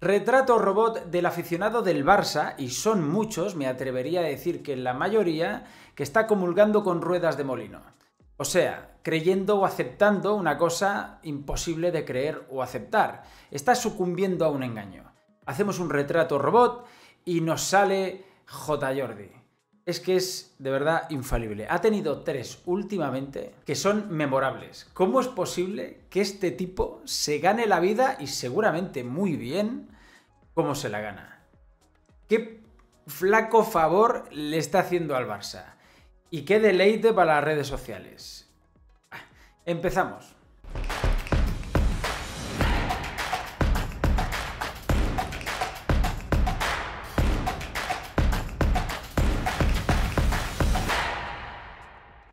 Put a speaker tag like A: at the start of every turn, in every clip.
A: Retrato robot del aficionado del Barça, y son muchos, me atrevería a decir que la mayoría, que está comulgando con ruedas de molino. O sea, creyendo o aceptando una cosa imposible de creer o aceptar. Está sucumbiendo a un engaño. Hacemos un retrato robot y nos sale J. Jordi es que es de verdad infalible. Ha tenido tres últimamente que son memorables. ¿Cómo es posible que este tipo se gane la vida y seguramente muy bien ¿Cómo se la gana? ¿Qué flaco favor le está haciendo al Barça? Y qué deleite para las redes sociales. Ah, empezamos.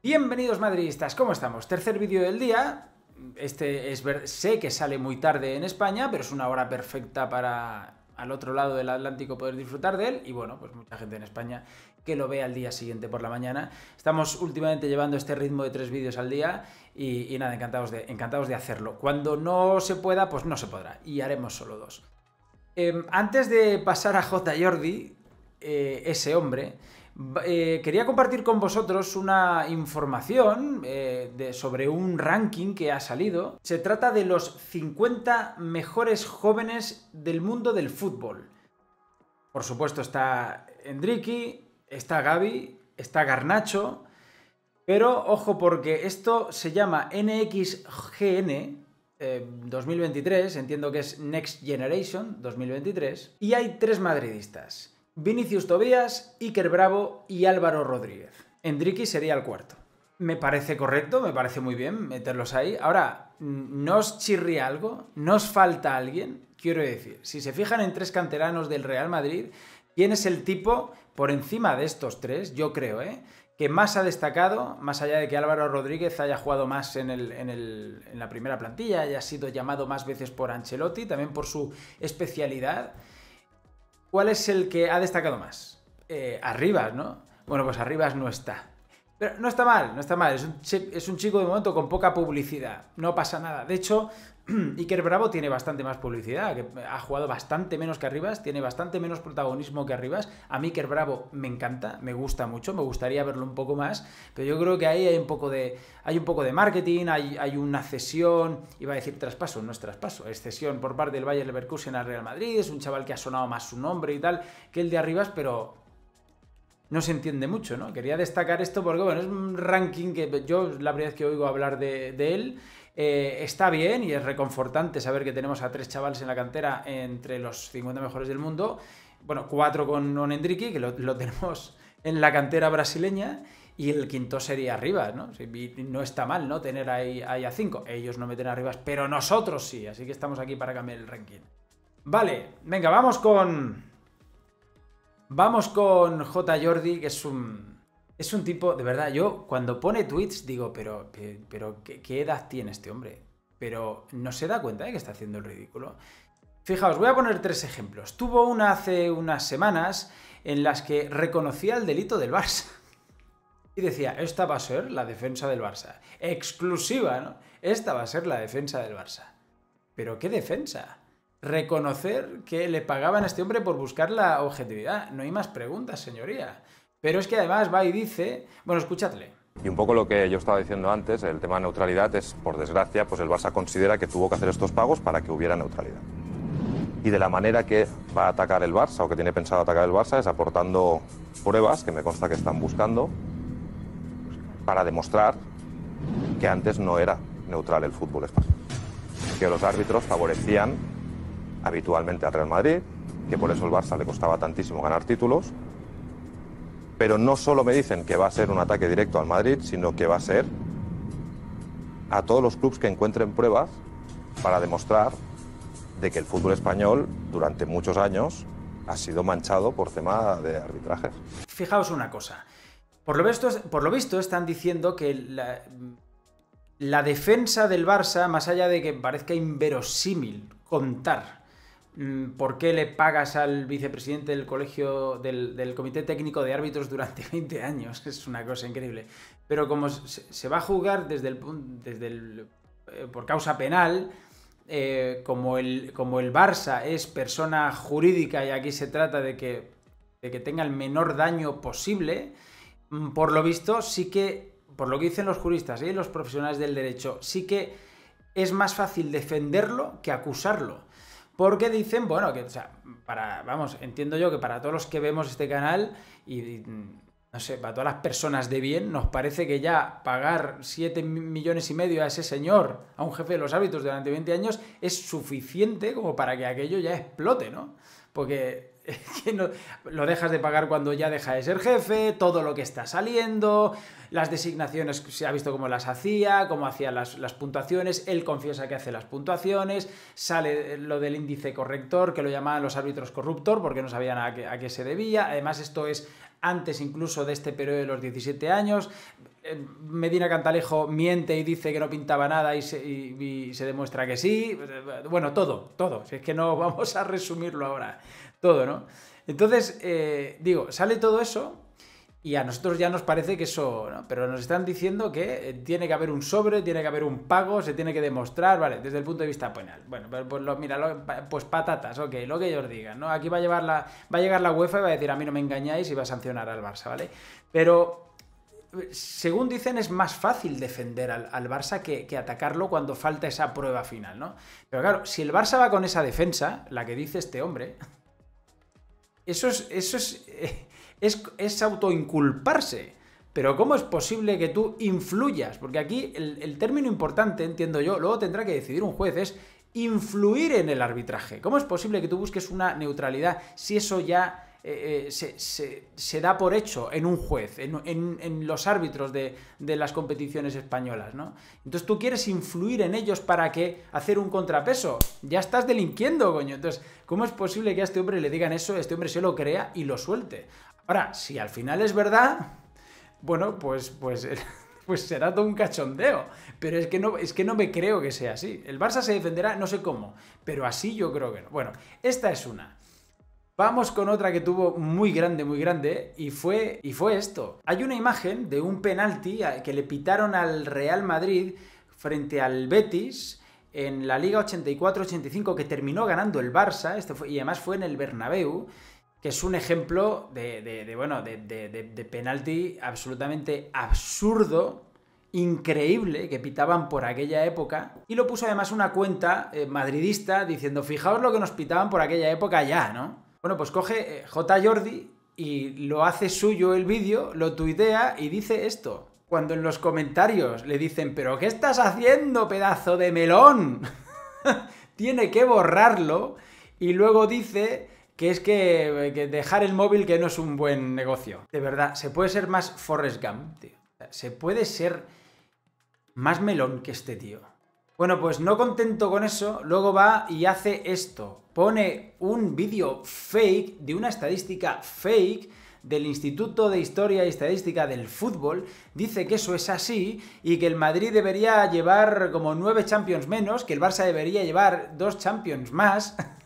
A: Bienvenidos madridistas, ¿cómo estamos? Tercer vídeo del día. Este es ver... sé que sale muy tarde en España, pero es una hora perfecta para al otro lado del Atlántico poder disfrutar de él y bueno, pues mucha gente en España que lo vea al día siguiente por la mañana. Estamos últimamente llevando este ritmo de tres vídeos al día y, nada, encantados de, encantados de hacerlo. Cuando no se pueda, pues no se podrá y haremos solo dos. Em, antes de pasar a J. Jordi, eh, ese hombre, eh, quería compartir con vosotros una información eh, sobre un ranking que ha salido. Se trata de los 50 mejores jóvenes del mundo del fútbol. Por supuesto está Enrique, está Gaby, está Garnacho, pero ojo porque esto se llama NXGN, 2023, eh, entiendo que es Next Generation 2023, y hay tres madridistas. Vinicius Tobías, Iker Bravo y Álvaro Rodríguez. Endricky sería el cuarto. Me parece correcto, me parece muy bien meterlos ahí. Ahora, nos chirría algo? nos falta alguien? Quiero decir, si se fijan en tres canteranos del Real Madrid, ¿quién es el tipo por encima de estos tres? Yo creo, ¿eh? que más ha destacado, más allá de que Álvaro Rodríguez haya jugado más en, en la primera plantilla, haya sido llamado más veces por Ancelotti, también por su especialidad, ¿Cuál es el que ha destacado más? Eh, Arribas, ¿no? Bueno, pues Arribas no está. Pero no está mal, no está mal. Es un, chico de momento con poca publicidad. No pasa nada. De hecho, Iker Bravo tiene bastante más publicidad, ha jugado bastante menos que Arribas, tiene bastante menos protagonismo que Arribas. A mí Iker Bravo me encanta, me gusta mucho, me gustaría verlo un poco más, pero yo creo que ahí hay un poco de, hay un poco de marketing, hay, hay una cesión, iba a decir traspaso, no es traspaso, es cesión por parte del Bayern Leverkusen al Real Madrid, es un chaval que ha sonado más su nombre y tal que el de Arribas, pero no se entiende mucho, ¿no? Quería destacar esto porque, bueno, es un ranking que yo la primera vez que oigo hablar de, él. Eh, está bien y es reconfortante saber que tenemos a tres chavales en la cantera entre los 50 mejores del mundo. Bueno, cuatro con Onendriki, que lo, tenemos en la cantera brasileña. Y el quinto sería arriba, ¿no? no está mal, ¿no? Tener ahí, ahí, a cinco. Ellos no meten arriba, pero nosotros sí. Así que estamos aquí para cambiar el ranking. Vale, venga, vamos con Vamos con J. Jordi, que es un, es un tipo, de verdad, yo cuando pone tweets digo, pero, pero ¿qué, ¿qué, edad tiene este hombre? Pero no se da cuenta de que está haciendo el ridículo. Fijaos, voy a poner tres ejemplos. Tuvo una hace unas semanas en las que reconocía el delito del Barça. Y decía, esta va a ser la defensa del Barça. Exclusiva, ¿no? Esta va a ser la defensa del Barça. Pero ¿qué defensa? reconocer que le pagaban a este hombre por buscar la objetividad. No hay más preguntas, señoría. Pero es que además va y dice, bueno, escuchadle Y un poco lo que yo estaba diciendo antes, el tema de neutralidad es, por desgracia, pues el Barça considera que tuvo que hacer estos pagos para que hubiera neutralidad. Y de la manera que va a atacar el Barça o que tiene pensado atacar el Barça es aportando pruebas, que me consta que están buscando, para demostrar que antes no era neutral el fútbol español. Que los árbitros favorecían habitualmente al Real Madrid, que por eso el Barça le costaba tantísimo ganar títulos. Pero no solo me dicen que va a ser un ataque directo al Madrid, sino que va a ser a todos los clubes que encuentren pruebas para demostrar de que el fútbol español durante muchos años ha sido manchado por tema de arbitrajes. Fijaos una cosa. Por lo visto, están diciendo que la, la defensa del Barça, más allá de que parezca inverosímil contar Mm, por qué le pagas al vicepresidente del colegio del, comité técnico de árbitros durante 20 años. Es una cosa increíble. Pero como se, va a jugar desde el, desde eh, por causa penal, eh, como, el, Barça es persona jurídica y aquí se trata de que, tenga el menor daño posible, mm, por lo visto sí que, por lo que dicen los juristas y los profesionales del derecho, sí que es más fácil defenderlo que acusarlo. Porque dicen, bueno, que, o sea, para, vamos, entiendo yo que para todos los que vemos este canal y, no sé, para todas las personas de bien, nos parece que ya pagar 7 millones y medio a ese señor, a un jefe de los hábitos durante 20 años, es suficiente como para que aquello ya explote, ¿no? Porque lo dejas de pagar cuando ya deja de ser jefe, todo lo que está saliendo, las designaciones, se ha visto cómo las hacía, cómo hacía las, puntuaciones, él confiesa que hace las puntuaciones, sale lo del índice corrector, que lo llamaban los árbitros corruptor, porque no sabían a qué, a qué se debía, además esto es antes incluso de este periodo de los 17 años. Eh, Medina Cantalejo miente y dice que no pintaba nada y se, demuestra que sí. Eh, bueno, todo, todo. Si es que no vamos a resumirlo ahora. Todo, ¿no? Entonces, eh, digo, sale todo eso y a nosotros ya nos parece que eso, ¿no? pero nos están diciendo que eh, tiene que haber un sobre, tiene que haber un pago, se tiene que demostrar, ¿vale? Desde el punto de vista penal. Bueno, pues, pues lo, mira, pues patatas, ok, lo que ellos digan, ¿no? Aquí va a, llevar la, va a llegar la UEFA y va a decir, a mí no me engañáis y va a sancionar al Barça, ¿vale? Pero eh, según dicen, es más fácil defender al, Barça que, atacarlo cuando falta esa prueba final, ¿no? Pero claro, si el Barça va con esa defensa, la que dice este hombre, eso es. Eso es eh, es, autoinculparse. Pero ¿cómo es posible que tú influyas? Porque aquí el, término importante, entiendo yo, luego tendrá que decidir un juez, es influir en el arbitraje. ¿Cómo es posible que tú busques una neutralidad si eso ya eh, eh, se, da por hecho en un juez, en, los árbitros de, las competiciones españolas, ¿no? Entonces tú quieres influir en ellos para que hacer un contrapeso. Ya estás delinquiendo, coño. Entonces, ¿cómo es posible que a este hombre le digan eso, este hombre se lo crea y lo suelte? Ahora, si al final es verdad, bueno, pues, pues, pues, será todo un cachondeo. Pero es que, no, es que no me creo que sea así. El Barça se defenderá, no sé cómo, pero así yo creo que no. Bueno, esta es una. Vamos con otra que tuvo muy grande, muy grande, y fue, y fue esto. Hay una imagen de un penalti que le pitaron al Real Madrid frente al Betis en la Liga 84-85 que terminó ganando el Barça, esto y además fue en el Bernabéu que es un ejemplo de, bueno, de, penalti absolutamente absurdo, increíble, que pitaban por aquella época. Y lo puso además una cuenta eh, madridista diciendo, fijaos lo que nos pitaban por aquella época ya, ¿no? Bueno, pues coge eh, J. Jordi y lo hace suyo el vídeo, lo tuitea y dice esto. Cuando en los comentarios le dicen, pero ¿qué estás haciendo, pedazo de melón? Tiene que borrarlo y luego dice que es eh, que, dejar el móvil que no es un buen negocio. De verdad, se puede ser más Forrest Gump, tío. Se puede ser más melón que este tío. Bueno, pues no contento con eso, luego va y hace esto. Pone un vídeo fake de una estadística fake del Instituto de Historia y Estadística del Fútbol dice que eso es así y que el Madrid debería llevar como nueve Champions menos, que el Barça debería llevar dos Champions más.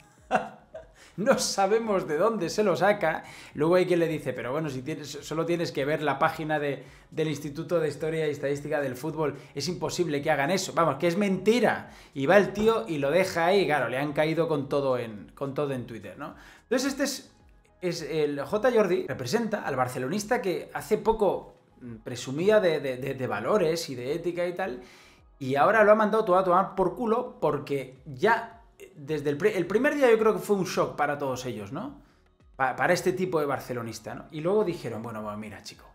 A: no sabemos de dónde se lo saca. Luego hay quien le dice, pero bueno, si tienes, solo tienes que ver la página del Instituto de Historia y Estadística del Fútbol, es imposible que hagan eso. Vamos, que es mentira. Y va el tío y lo deja ahí, claro, le han caído con todo en, con todo en Twitter, ¿no? Entonces este es, es el J. Jordi, representa al barcelonista que hace poco presumía de, valores y de ética y tal, y ahora lo ha mandado todo a tomar por culo porque ya desde el, el, primer día yo creo que fue un shock para todos ellos, ¿no? para este tipo de barcelonista, ¿no? Y luego dijeron, bueno, bueno, mira, chico,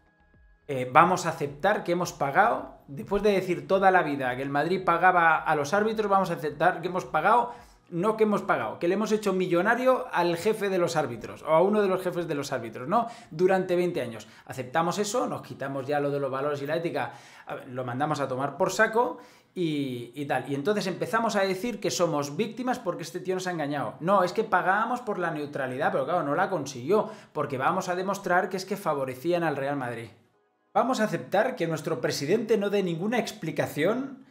A: eh, vamos a aceptar que hemos pagado, después de decir toda la vida que el Madrid pagaba a los árbitros, vamos a aceptar que hemos pagado no que hemos pagado, que le hemos hecho millonario al jefe de los árbitros o a uno de los jefes de los árbitros, ¿no? Durante 20 años. Aceptamos eso, nos quitamos ya lo de los valores y la ética, lo mandamos a tomar por saco y, tal. Y entonces empezamos a decir que somos víctimas porque este tío nos ha engañado. No, es que pagábamos por la neutralidad, pero claro, no la consiguió, porque vamos a demostrar que es que favorecían al Real Madrid. Vamos a aceptar que nuestro presidente no dé ninguna explicación.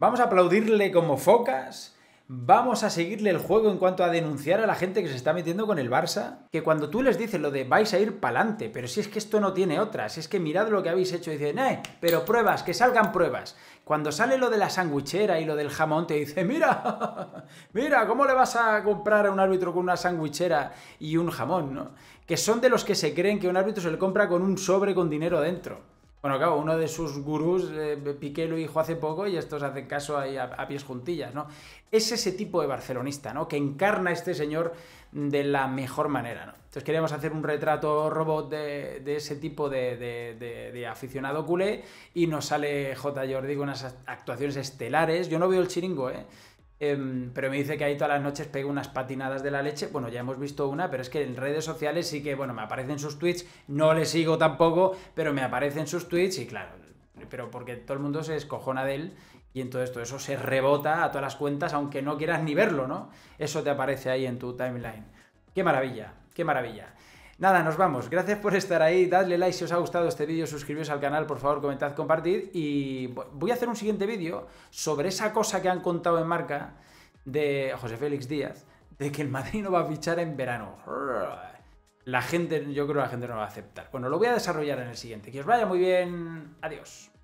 A: Vamos a aplaudirle como focas vamos a seguirle el juego en cuanto a denunciar a la gente que se está metiendo con el Barça, que cuando tú les dices lo de vais a ir pa'lante, pero si es que esto no tiene otras, es que mirad lo que habéis hecho, y dicen, eh, pero pruebas, que salgan pruebas. Cuando sale lo de la sandwichera y lo del jamón, te dice, mira, mira, ¿cómo le vas a comprar a un árbitro con una sandwichera y un jamón? Que son de los que se creen que un árbitro se le compra con un sobre con dinero dentro. Bueno, claro, uno de sus gurús, eh, Piqué, lo dijo hace poco y estos hacen caso ahí a, pies juntillas, ¿no? Es ese tipo de barcelonista, ¿no? Que encarna a este señor de la mejor manera, ¿no? Entonces queríamos hacer un retrato robot de, ese tipo de, aficionado culé y nos sale J. Jordi con unas actuaciones estelares. Yo no veo el chiringo, ¿eh? Em, pero me dice que ahí todas las noches pega unas patinadas de la leche. Bueno, ya hemos visto una, pero es que en redes sociales sí que, bueno, me aparecen sus tweets. No le sigo tampoco, pero me aparecen sus tweets y claro, pero porque todo el mundo se escojona de él y en todo esto eso se rebota a todas las cuentas, aunque no quieras ni verlo, ¿no? Eso te aparece ahí en tu timeline. ¡Qué maravilla! ¡Qué maravilla! Nada, nos vamos. Gracias por estar ahí. Dadle like si os ha gustado este vídeo, suscribiros al canal, por favor, comentad, compartid. Y voy a hacer un siguiente vídeo sobre esa cosa que han contado en marca de José Félix Díaz, de que el Madrid no va a fichar en verano. La gente, yo creo que la gente no va a aceptar. Bueno, lo voy a desarrollar en el siguiente. Que os vaya muy bien. Adiós.